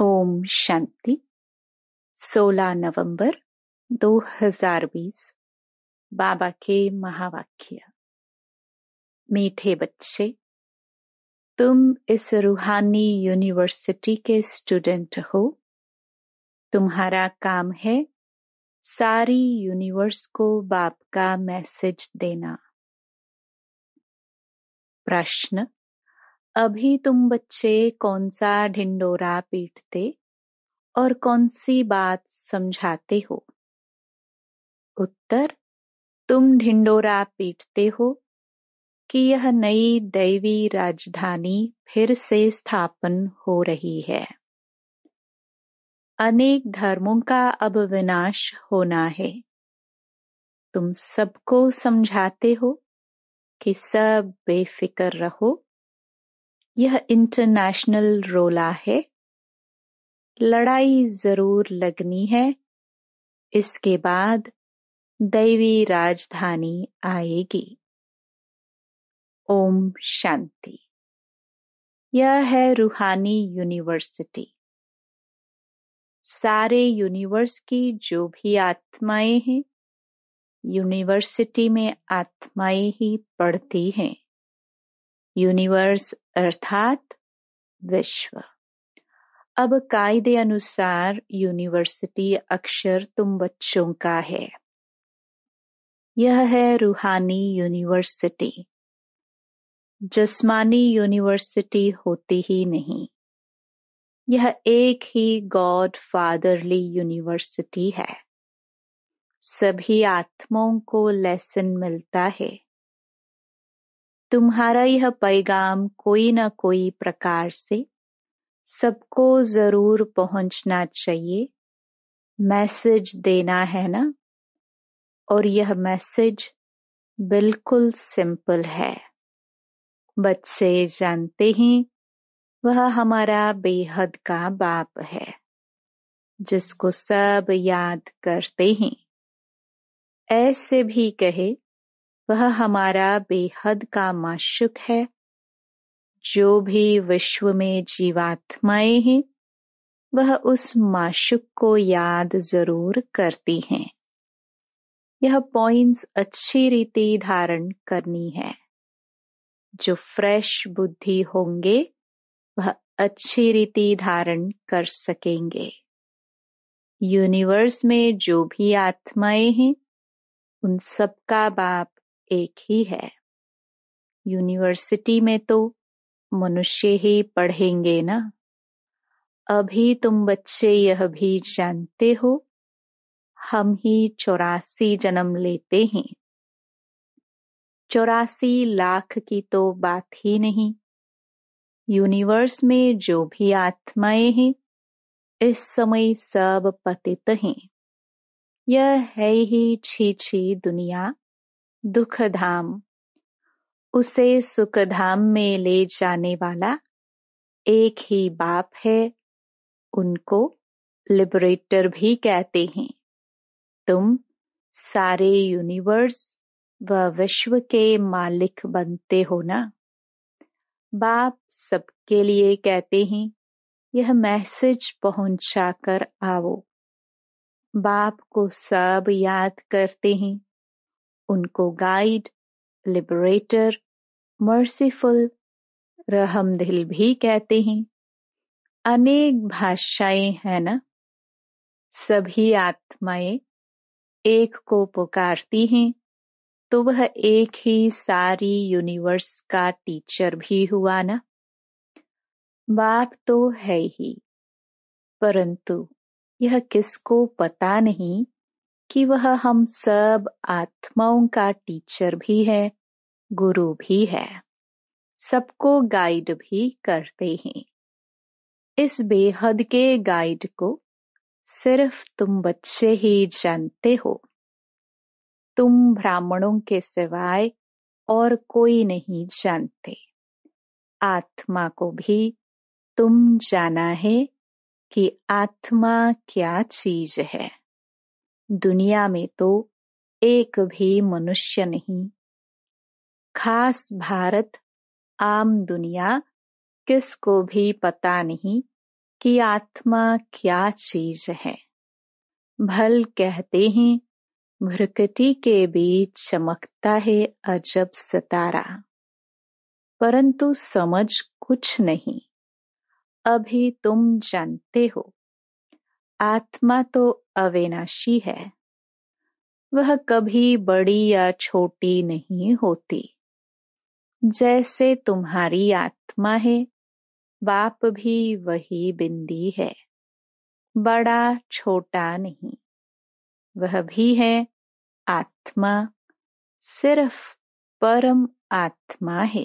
ओम शांति 16 नवंबर 2020 बाबा के महावाक्य मीठे बच्चे तुम इस रूहानी यूनिवर्सिटी के स्टूडेंट हो तुम्हारा काम है सारी यूनिवर्स को बाप का मैसेज देना प्रश्न अभी तुम बच्चे कौन सा ढिंडोरा पीटते और कौन सी बात समझाते हो उत्तर तुम ढिंडोरा पीटते हो कि यह नई दैवी राजधानी फिर से स्थापन हो रही है अनेक धर्मों का अब विनाश होना है तुम सबको समझाते हो कि सब बेफिक्र रहो यह इंटरनेशनल रोला है, लड़ाई जरूर लगनी है, इसके बाद दैवी राजधानी आएगी। ओम शांति यह है रूहानी यूनिवर्सिटी सारे यूनिवर्स की जो भी आत्माएं हैं यूनिवर्सिटी में आत्माएं ही पढ़ती हैं यूनिवर्स अर्थात विश्व अब कायदे अनुसार यूनिवर्सिटी अक्षर तुम बच्चों का है यह है रूहानी यूनिवर्सिटी जस्मानी यूनिवर्सिटी होती ही नहीं यह एक ही गॉड फादरली यूनिवर्सिटी है सभी आत्माओं को लेसन मिलता है तुम्हारा यह पैगाम कोई ना कोई प्रकार से सबको जरूर पहुंचना चाहिए मैसेज देना है ना और यह मैसेज बिल्कुल सिंपल है बच्चे जानते हैं वह हमारा बेहद का बाप है जिसको सब याद करते हैं ऐसे भी कहे वह हमारा बेहद का माशुक है जो भी विश्व में जीवात्माएं हैं वह उस माशुक को याद जरूर करती हैं यह पॉइंट्स अच्छी रीति धारण करनी है जो फ्रेश बुद्धि होंगे वह अच्छी रीति धारण कर सकेंगे यूनिवर्स में जो भी आत्माएं हैं उन सबका बाप एक ही है। यूनिवर्सिटी में तो मनुष्य ही पढ़ेंगे ना? अभी तुम बच्चे यह भी जानते हो हम ही चौरासी जन्म लेते हैं चौरासी लाख की तो बात ही नहीं यूनिवर्स में जो भी आत्माएं हैं इस समय सब पतित हैं यह है ही छी छी दुनिया दुखधाम उसे सुख धाम में ले जाने वाला एक ही बाप है उनको लिबरेटर भी कहते हैं तुम सारे यूनिवर्स व विश्व के मालिक बनते हो ना बाप सबके लिए कहते हैं यह मैसेज पहुंचा कर आओ बाप को सब याद करते हैं उनको गाइड, लिबरेटर, मर्सीफुल, रहमदिल भी कहते हैं अनेक भाषाएं हैं ना सभी आत्माएं एक को पुकारती हैं तो वह एक ही सारी यूनिवर्स का टीचर भी हुआ ना बाप तो है ही परंतु यह किसको पता नहीं कि वह हम सब आत्माओं का टीचर भी है गुरु भी है सबको गाइड भी करते हैं इस बेहद के गाइड को सिर्फ तुम बच्चे ही जानते हो तुम ब्राह्मणों के सिवाय और कोई नहीं जानते आत्मा को भी तुम जाना है कि आत्मा क्या चीज है दुनिया में तो एक भी मनुष्य नहीं खास भारत आम दुनिया किसको भी पता नहीं कि आत्मा क्या चीज है भल कहते हैं भ्रकटी के बीच चमकता है अजब सितारा परंतु समझ कुछ नहीं अभी तुम जानते हो आत्मा तो अविनाशी है वह कभी बड़ी या छोटी नहीं होती जैसे तुम्हारी आत्मा है बाप भी वही बिंदी है बड़ा छोटा नहीं वह भी है आत्मा सिर्फ परम आत्मा है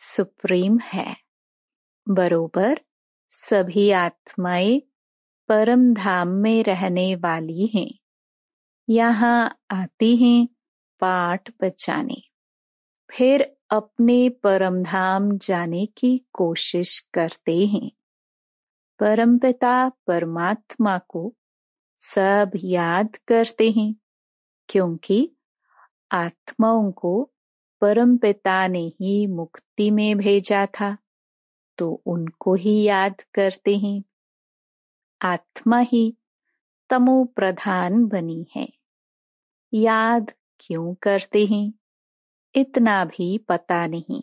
सुप्रीम है बरोबर सभी आत्माएं परम धाम में रहने वाली हैं यहाँ आती हैं पाठ बचाने फिर अपने परम धाम जाने की कोशिश करते हैं परमपिता परमात्मा को सब याद करते हैं क्योंकि आत्माओं को परमपिता ने ही मुक्ति में भेजा था तो उनको ही याद करते हैं आत्मा ही तमोप्रधान बनी है याद क्यों करते हैं इतना भी पता नहीं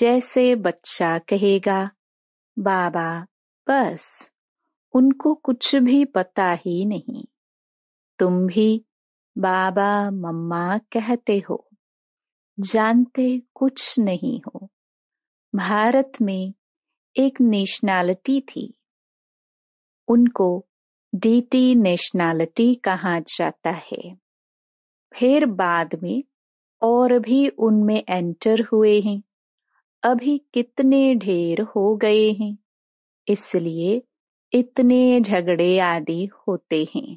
जैसे बच्चा कहेगा बाबा बस उनको कुछ भी पता ही नहीं तुम भी बाबा मम्मा कहते हो जानते कुछ नहीं हो भारत में एक नेशनैलिटी थी उनको डीटी नेशनैलिटी कहा जाता है फिर बाद में और भी उनमें एंटर हुए हैं अभी कितने ढेर हो गए हैं इसलिए इतने झगड़े आदि होते हैं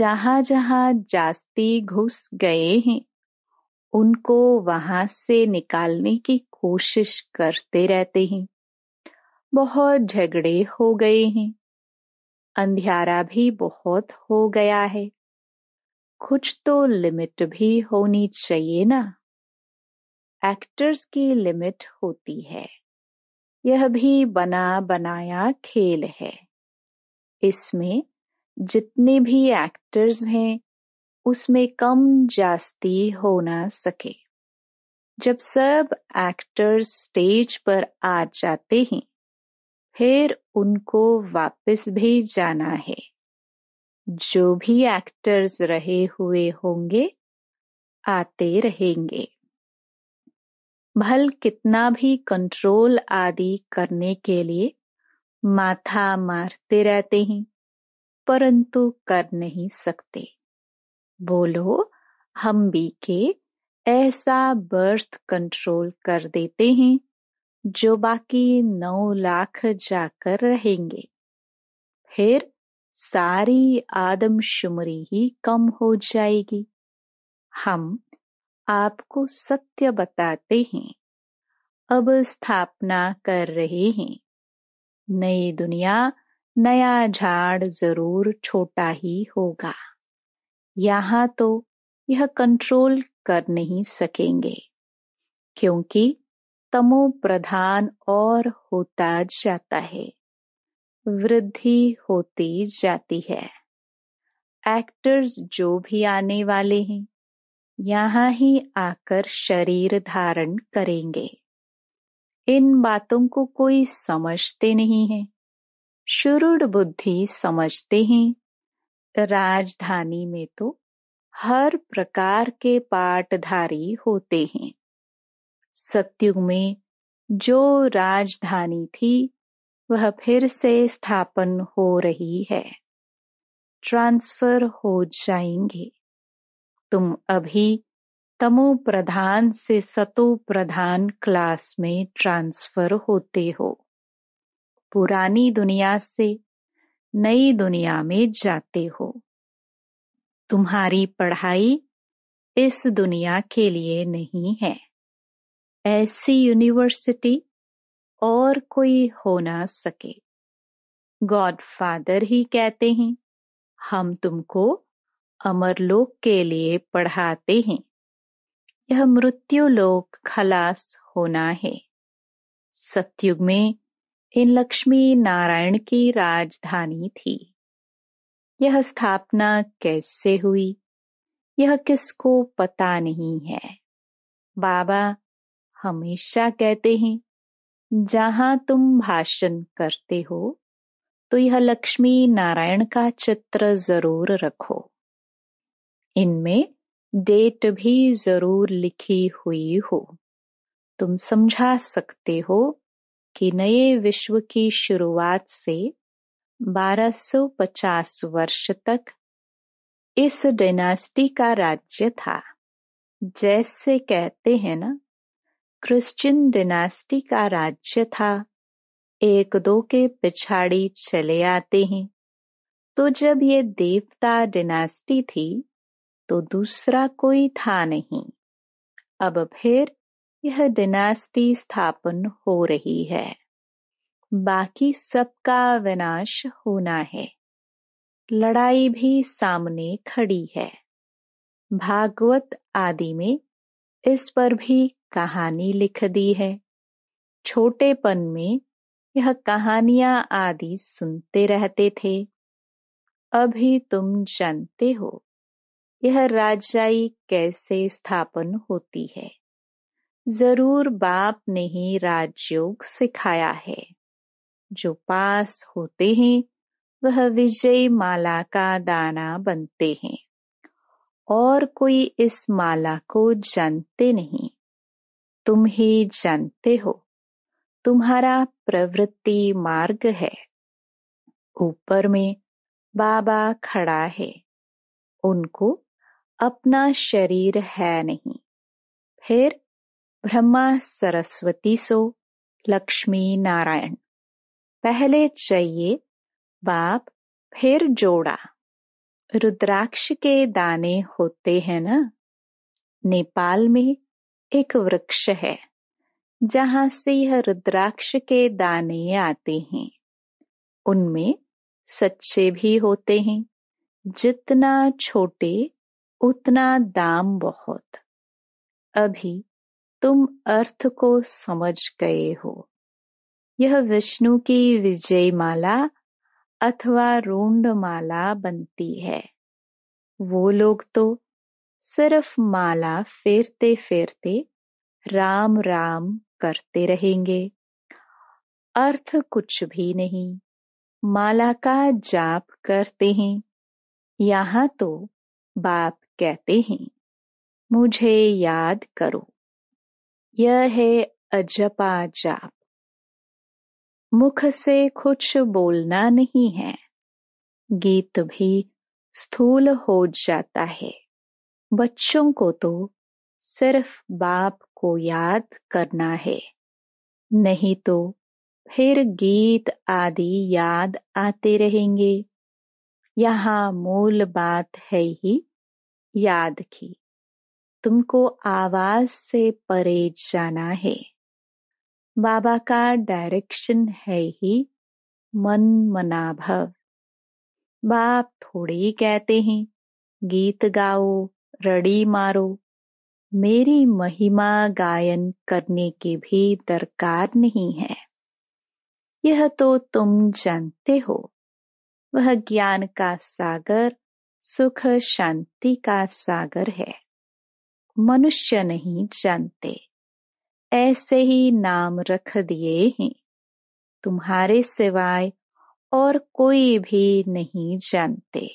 जहां जहां जास्ती घुस गए हैं उनको वहां से निकालने की कोशिश करते रहते हैं बहुत झगड़े हो गए हैं अंधियारा भी बहुत हो गया है कुछ तो लिमिट भी होनी चाहिए ना एक्टर्स की लिमिट होती है यह भी बना बनाया खेल है इसमें जितने भी एक्टर्स हैं उसमें कम जास्ती हो ना सके जब सब एक्टर्स स्टेज पर आ जाते हैं फिर उनको वापस भी जाना है जो भी एक्टर्स रहे हुए होंगे आते रहेंगे भल कितना भी कंट्रोल आदि करने के लिए माथा मारते रहते हैं परंतु कर नहीं सकते बोलो हम भी के ऐसा बर्थ कंट्रोल कर देते हैं जो बाकी नौ लाख जाकर रहेंगे, फिर सारी आदमशुमरी ही कम हो जाएगी। हम आपको सत्य बताते हैं अब स्थापना कर रहे हैं नई दुनिया नया झाड़ जरूर छोटा ही होगा यहां तो यह कंट्रोल कर नहीं सकेंगे क्योंकि तमो प्रधान और होता जाता है वृद्धि होती जाती है एक्टर्स जो भी आने वाले हैं यहाँ ही आकर शरीर धारण करेंगे इन बातों को कोई समझते नहीं है शुरुड़ बुद्धि समझते हैं राजधानी में तो हर प्रकार के पाठधारी होते हैं सत्युग में जो राजधानी थी वह फिर से स्थापन हो रही है ट्रांसफर हो जाएंगे तुम अभी तमो प्रधान से सतो प्रधान क्लास में ट्रांसफर होते हो पुरानी दुनिया से नई दुनिया में जाते हो तुम्हारी पढ़ाई इस दुनिया के लिए नहीं है ऐसी यूनिवर्सिटी और कोई हो ना सके गॉडफादर ही कहते हैं हम तुमको अमरलोक के लिए पढ़ाते हैं यह मृत्यु लोक खलास होना है सत्युग में इन लक्ष्मी नारायण की राजधानी थी यह स्थापना कैसे हुई यह किसको पता नहीं है बाबा हमेशा कहते हैं जहां तुम भाषण करते हो तो यह लक्ष्मी नारायण का चित्र जरूर रखो इनमें डेट भी जरूर लिखी हुई हो तुम समझा सकते हो कि नए विश्व की शुरुआत से 1250 वर्ष तक इस डायनास्टी का राज्य था जैसे कहते हैं ना क्रिश्चियन डिनास्टी का राज्य था एक दो के पिछाड़ी चले आते हैं तो जब ये देवता डिनेस्टी थी तो दूसरा कोई था नहीं अब फिर यह डिनेस्टी स्थापन हो रही है बाकी सबका विनाश होना है लड़ाई भी सामने खड़ी है भागवत आदि में इस पर भी कहानी लिख दी है छोटेपन में यह कहानियां आदि सुनते रहते थे अभी तुम जानते हो यह राजाई कैसे स्थापन होती है जरूर बाप ने ही राजयोग सिखाया है जो पास होते हैं वह विजय माला का दाना बनते हैं और कोई इस माला को जानते नहीं तुम ही जानते हो तुम्हारा प्रवृत्ति मार्ग है ऊपर में बाबा खड़ा है उनको अपना शरीर है नहीं फिर ब्रह्मा सरस्वती सो लक्ष्मी नारायण पहले चाहिए बाप फिर जोड़ा रुद्राक्ष के दाने होते हैं ना नेपाल में एक वृक्ष है जहां से यह रुद्राक्ष के दाने आते हैं उनमें सच्चे भी होते हैं जितना छोटे उतना दाम बहुत अभी तुम अर्थ को समझ गए हो यह विष्णु की विजय माला अथवा रोंडमाला बनती है, वो लोग तो सिर्फ माला फेरते फेरते राम राम करते रहेंगे अर्थ कुछ भी नहीं माला का जाप करते हैं यहाँ तो बाप कहते हैं मुझे याद करो यह है अजपा जाप मुख से कुछ बोलना नहीं है गीत भी स्थूल हो जाता है बच्चों को तो सिर्फ बाप को याद करना है नहीं तो फिर गीत आदि याद आते रहेंगे यहाँ मूल बात है ही याद की तुमको आवाज से परे जाना है बाबा का डायरेक्शन है ही मन मना भव बाप थोड़े ही कहते हैं गीत गाओ रड़ी मारो मेरी महिमा गायन करने की भी दरकार नहीं है यह तो तुम जानते हो वह ज्ञान का सागर सुख शांति का सागर है मनुष्य नहीं जानते ऐसे ही नाम रख दिए हैं तुम्हारे सिवाय और कोई भी नहीं जानते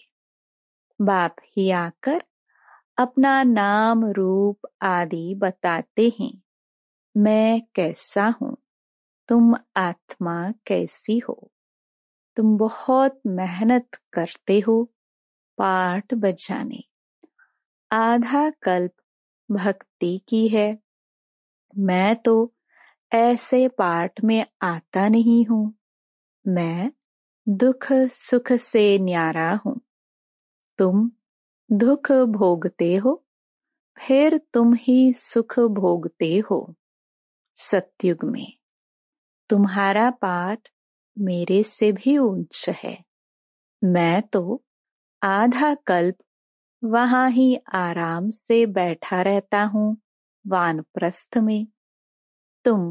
बाप ही आकर अपना नाम रूप आदि बताते हैं मैं कैसा हूं तुम आत्मा कैसी हो तुम बहुत मेहनत करते हो पाठ बजाने आधा कल्प भक्ति की है मैं तो ऐसे पाठ में आता नहीं हूं मैं दुख सुख से न्यारा हूं तुम दुख भोगते हो फिर तुम ही सुख भोगते हो सत्युग में तुम्हारा पाठ मेरे से भी उच्च है मैं तो आधा कल्प वहां ही आराम से बैठा रहता हूँ वान प्रस्थ में तुम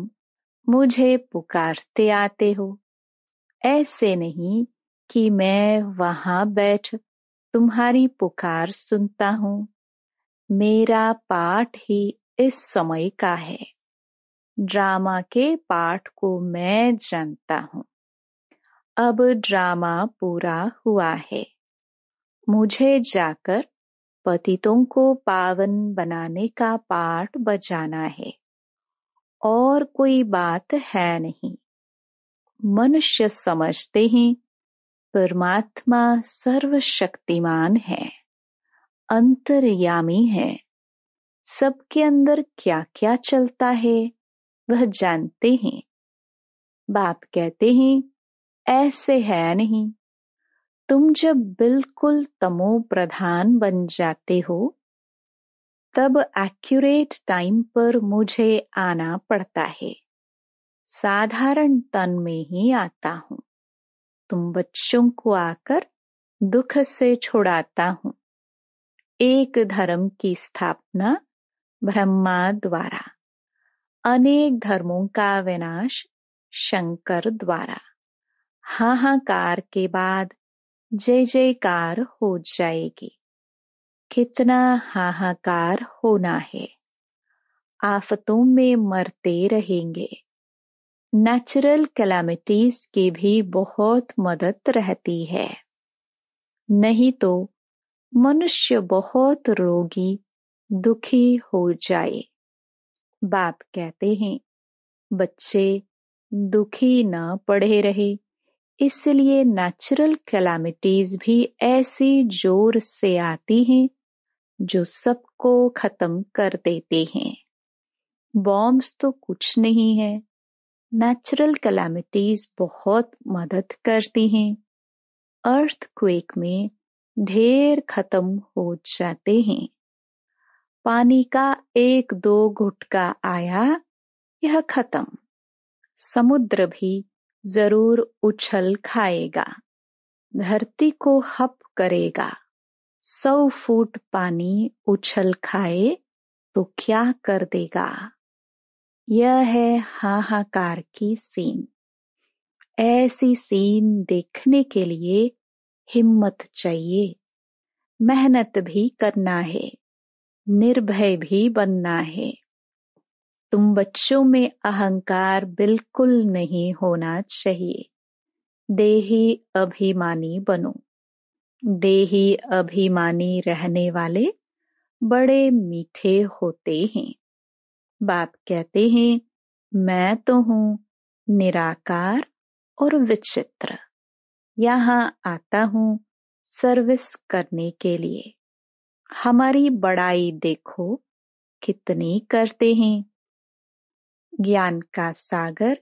मुझे पुकारते आते हो ऐसे नहीं कि मैं वहां बैठ तुम्हारी पुकार सुनता हूं मेरा पाठ ही इस समय का है ड्रामा के पाठ को मैं जानता हूँ अब ड्रामा पूरा हुआ है मुझे जाकर पतितों को पावन बनाने का पाठ बजाना है और कोई बात है नहीं मनुष्य समझते हैं परमात्मा सर्वशक्तिमान है अंतर्यामी है सबके अंदर क्या क्या चलता है वह जानते हैं बाप कहते हैं ऐसे है नहीं तुम जब बिल्कुल तमो प्रधान बन जाते हो तब एक्यूरेट टाइम पर मुझे आना पड़ता है साधारण तन में ही आता हूं तुम बच्चों को आकर दुख से छुड़ाता हूं एक धर्म की स्थापना ब्रह्मा द्वारा अनेक धर्मों का विनाश शंकर द्वारा हाहाकार के बाद जय जयकार हो जाएगी कितना हाहाकार होना है आफतों में मरते रहेंगे नेचुरल कैलामिटीज की भी बहुत मदद रहती है नहीं तो मनुष्य बहुत रोगी दुखी हो जाए बाप कहते हैं बच्चे दुखी न पढ़े रहे इसलिए नेचुरल कैलामिटीज भी ऐसी जोर से आती हैं जो सबको खत्म कर देते हैं बॉम्ब्स तो कुछ नहीं है नेचुरल कैलामिटीज बहुत मदद करती हैं अर्थ क्वेक में ढेर खत्म हो जाते हैं पानी का एक दो घुटका आया यह खत्म समुद्र भी जरूर उछल खाएगा, धरती को हप करेगा, सौ फुट पानी उछल खाए तो क्या कर देगा यह है हाहाकार की सीन ऐसी सीन देखने के लिए हिम्मत चाहिए मेहनत भी करना है निर्भय भी बनना है तुम बच्चों में अहंकार बिल्कुल नहीं होना चाहिए देही अभिमानी बनो देही अभिमानी रहने वाले बड़े मीठे होते हैं बाप कहते हैं मैं तो हूँ निराकार और विचित्र यहाँ आता हूँ सर्विस करने के लिए हमारी बड़ाई देखो कितनी करते हैं ज्ञान का सागर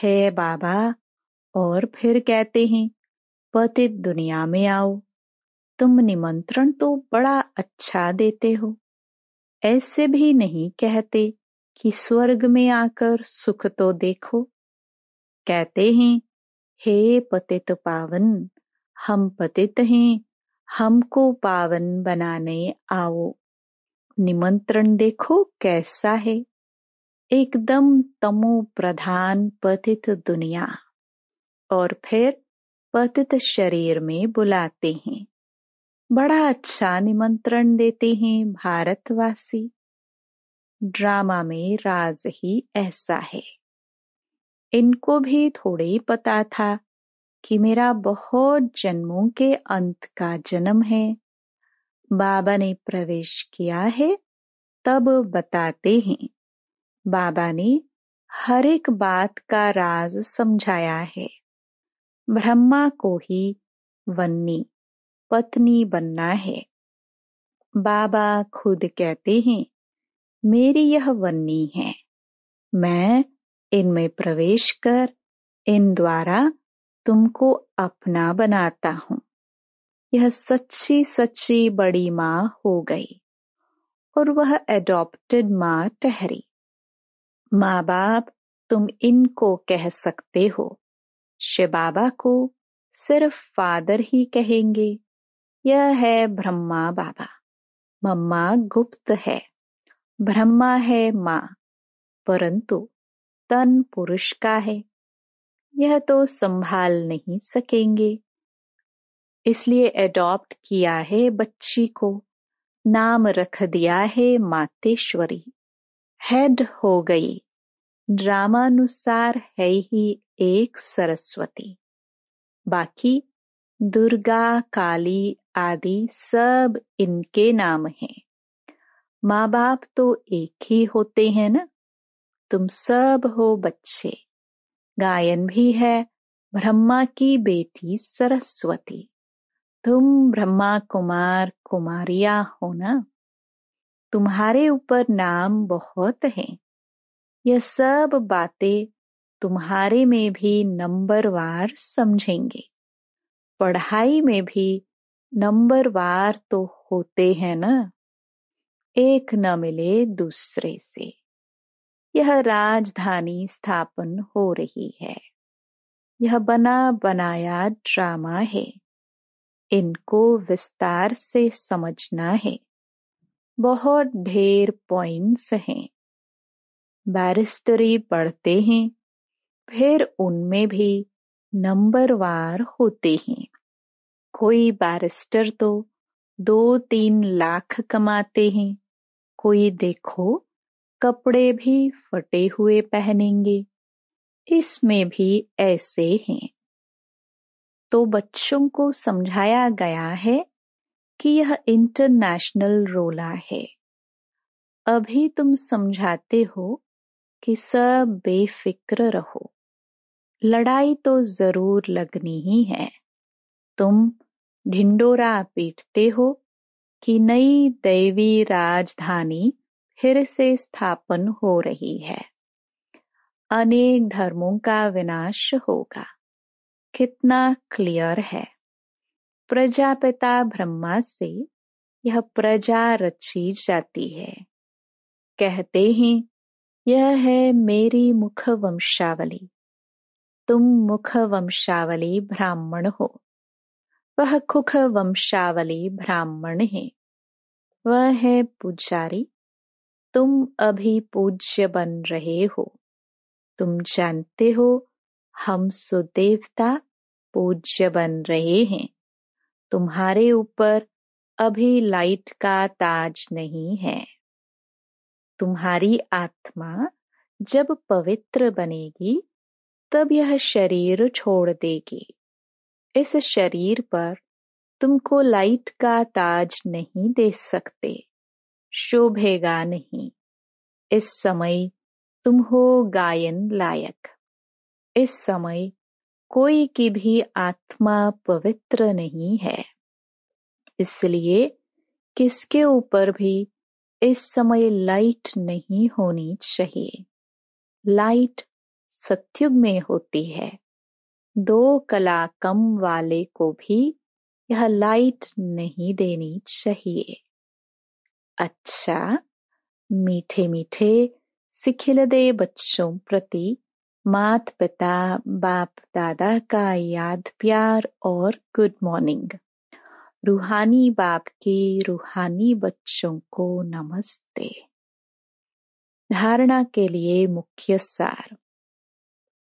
है बाबा और फिर कहते हैं पतित दुनिया में आओ तुम निमंत्रण तो बड़ा अच्छा देते हो ऐसे भी नहीं कहते कि स्वर्ग में आकर सुख तो देखो कहते हैं हे पतित पावन हम पतित हैं हमको पावन बनाने आओ निमंत्रण देखो कैसा है एकदम तमो प्रधान पतित दुनिया और फिर पतित शरीर में बुलाते हैं बड़ा अच्छा निमंत्रण देते हैं भारतवासी ड्रामा में राज ही ऐसा है इनको भी थोड़े पता था कि मेरा बहुत जन्मों के अंत का जन्म है बाबा ने प्रवेश किया है तब बताते हैं बाबा ने हर एक बात का राज समझाया है ब्रह्मा को ही वन्नी पत्नी बनना है बाबा खुद कहते हैं मेरी यह वन्नी है मैं इनमें प्रवेश कर इन द्वारा तुमको अपना बनाता हूं यह सच्ची सच्ची बड़ी माँ हो गई और वह एडॉप्टेड माँ ठहरी माँ बाप तुम इनको कह सकते हो शिबाबा को सिर्फ फादर ही कहेंगे यह है ब्रह्मा बाबा मम्मा गुप्त है ब्रह्मा है माँ परंतु तन पुरुष का है यह तो संभाल नहीं सकेंगे इसलिए एडॉप्ट किया है बच्ची को नाम रख दिया है मातेश्वरी हेड हो गई ड्रामानुसार है ही एक सरस्वती बाकी दुर्गा काली आदि सब इनके नाम हैं माँ बाप तो एक ही होते हैं ना तुम सब हो बच्चे गायन भी है ब्रह्मा की बेटी सरस्वती तुम ब्रह्मा कुमार कुमारिया हो ना तुम्हारे ऊपर नाम बहुत हैं यह सब बातें तुम्हारे में भी नंबरवार समझेंगे पढ़ाई में भी नंबरवार तो होते हैं ना एक न मिले दूसरे से यह राजधानी स्थापन हो रही है यह बना बनाया ड्रामा है इनको विस्तार से समझना है बहुत ढेर पॉइंट्स हैं बैरिस्टरी पढ़ते हैं फिर उनमें भी नंबरवार होते हैं कोई बैरिस्टर तो दो तीन लाख कमाते हैं कोई देखो कपड़े भी फटे हुए पहनेंगे इसमें भी ऐसे हैं तो बच्चों को समझाया गया है कि यह इंटरनेशनल रोला है अभी तुम समझाते हो कि सब बेफिक्र रहो लड़ाई तो जरूर लगनी ही है तुम ढिंडोरा पीटते हो कि नई दैवी राजधानी फिर से स्थापन हो रही है अनेक धर्मों का विनाश होगा कितना क्लियर है प्रजापिता ब्रह्मा से यह प्रजा रची जाती है कहते हैं यह है मेरी मुख वंशावली तुम मुख वंशावली ब्राह्मण हो वह खुख वंशावली ब्राह्मण है वह है पुजारी तुम अभी पूज्य बन रहे हो तुम जानते हो हम सुदेवता पूज्य बन रहे हैं तुम्हारे ऊपर अभी लाइट का ताज नहीं है तुम्हारी आत्मा जब पवित्र बनेगी तब यह शरीर छोड़ देगी इस शरीर पर तुमको लाइट का ताज नहीं दे सकते शोभेगा नहीं इस समय तुम हो गायन लायक इस समय कोई की भी आत्मा पवित्र नहीं है इसलिए किसके ऊपर भी इस समय लाइट नहीं होनी चाहिए लाइट सत्युग में होती है दो कला कम वाले को भी यह लाइट नहीं देनी चाहिए अच्छा मीठे मीठे सिखिलदे बच्चों प्रति मात पिता बाप दादा का याद प्यार और गुड मॉर्निंग रूहानी बाप के रूहानी बच्चों को नमस्ते धारणा के लिए मुख्य सार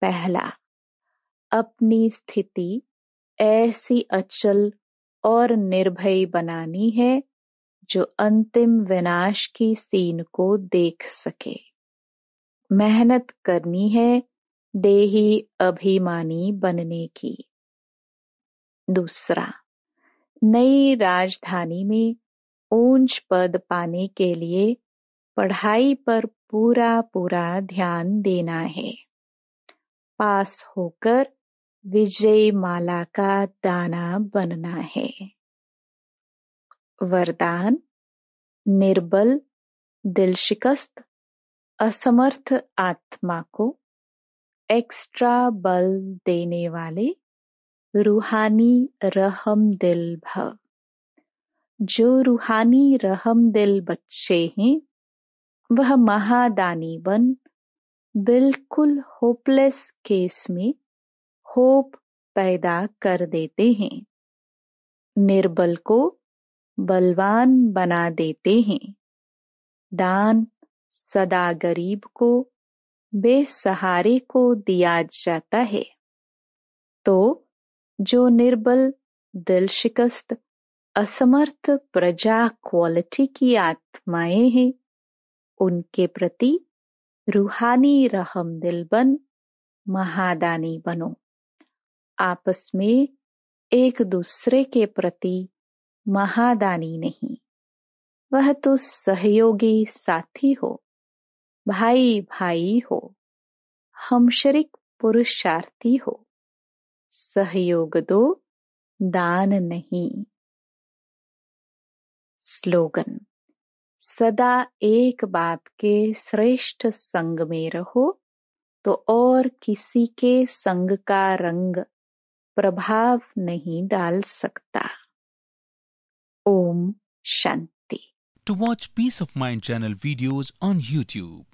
पहला अपनी स्थिति ऐसी अचल और निर्भय बनानी है जो अंतिम विनाश की सीन को देख सके मेहनत करनी है देही अभिमानी बनने की दूसरा नई राजधानी में ऊंच पद पाने के लिए पढ़ाई पर पूरा पूरा ध्यान देना है पास होकर विजय माला का दाना बनना है वरदान निर्बल दिल शिकस्त असमर्थ आत्मा को एक्स्ट्रा बल देने वाले रूहानी दिल भव जो रूहानी दिल बच्चे हैं वह महादानी बन बिल्कुल होपलेस केस में होप पैदा कर देते हैं निर्बल को बलवान बना देते हैं दान सदा गरीब को बेसहारे को दिया जाता है तो जो निर्बल दिल शिकस्त असमर्थ प्रजा क्वालिटी की आत्माएं हैं उनके प्रति रूहानी रहम दिल बन महादानी बनो आपस में एक दूसरे के प्रति महादानी नहीं वह तो सहयोगी साथी हो भाई भाई हो हम पुरुषार्थी हो सहयोग दो दान नहीं स्लोगन सदा एक बाप के श्रेष्ठ संग में रहो तो और किसी के संग का रंग प्रभाव नहीं डाल सकता Om Shanti to watch peace of mind channel videos on YouTube